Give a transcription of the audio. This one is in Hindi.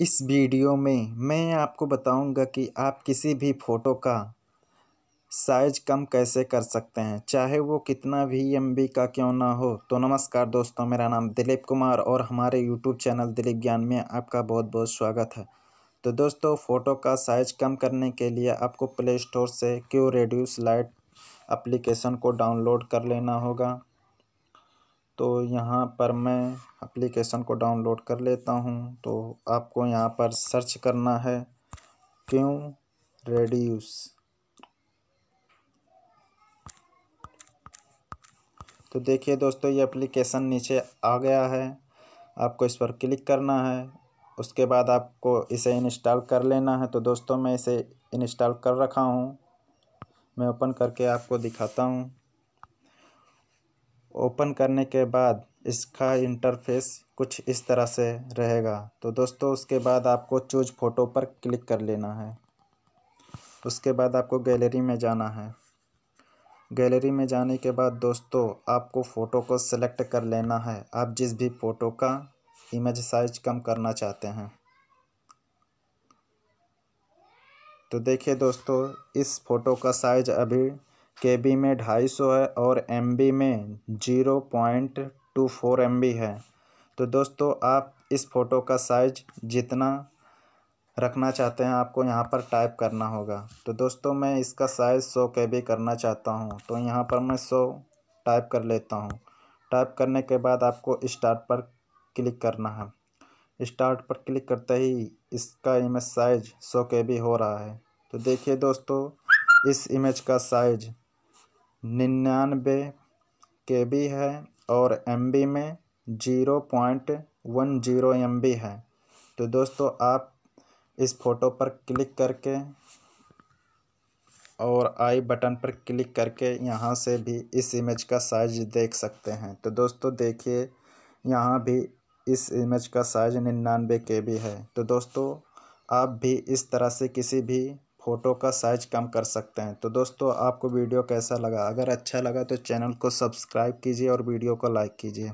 इस वीडियो में मैं आपको बताऊंगा कि आप किसी भी फ़ोटो का साइज कम कैसे कर सकते हैं चाहे वो कितना भी एम का क्यों ना हो तो नमस्कार दोस्तों मेरा नाम दिलीप कुमार और हमारे यूट्यूब चैनल दिलीप ज्ञान में आपका बहुत बहुत स्वागत है तो दोस्तों फ़ोटो का साइज कम करने के लिए आपको प्ले स्टोर से क्यू रेड्यूस लाइट अप्लीकेशन को डाउनलोड कर लेना होगा तो यहाँ पर मैं एप्लीकेशन को डाउनलोड कर लेता हूँ तो आपको यहाँ पर सर्च करना है क्यों रेडियूस तो देखिए दोस्तों ये एप्लीकेशन नीचे आ गया है आपको इस पर क्लिक करना है उसके बाद आपको इसे इंस्टॉल कर लेना है तो दोस्तों मैं इसे इंस्टॉल कर रखा हूँ मैं ओपन करके आपको दिखाता हूँ ओपन करने के बाद इसका इंटरफेस कुछ इस तरह से रहेगा तो दोस्तों उसके बाद आपको चूज फ़ोटो पर क्लिक कर लेना है उसके बाद आपको गैलरी में जाना है गैलरी में जाने के बाद दोस्तों आपको फ़ोटो को सिलेक्ट कर लेना है आप जिस भी फ़ोटो का इमेज साइज कम करना चाहते हैं तो देखिए दोस्तों इस फ़ोटो का साइज अभी के बी में ढाई सौ है और एम बी में zero point two four MB बी है तो दोस्तों आप इस फ़ोटो का साइज जितना रखना चाहते हैं आपको यहाँ पर टाइप करना होगा तो दोस्तों मैं इसका साइज़ सौ के बी करना चाहता हूँ तो यहाँ पर मैं सौ टाइप कर लेता हूँ टाइप करने के बाद आपको स्टार्ट पर क्लिक करना है स्टार्ट पर क्लिक करते ही इसका इमेज साइज सौ के बी हो रहा है तो देखिए दोस्तों इस इमेज का साइज निन्यानवे के बी है और एम बी में zero point one zero MB बी है तो दोस्तों आप इस फ़ोटो पर क्लिक करके और आई बटन पर क्लिक करके यहाँ से भी इस इमेज का साइज देख सकते हैं तो दोस्तों देखिए यहाँ भी इस इमेज का साइज निन्यानवे के बी है तो दोस्तों आप भी इस तरह से किसी भी फ़ोटो का साइज कम कर सकते हैं तो दोस्तों आपको वीडियो कैसा लगा अगर अच्छा लगा तो चैनल को सब्सक्राइब कीजिए और वीडियो को लाइक कीजिए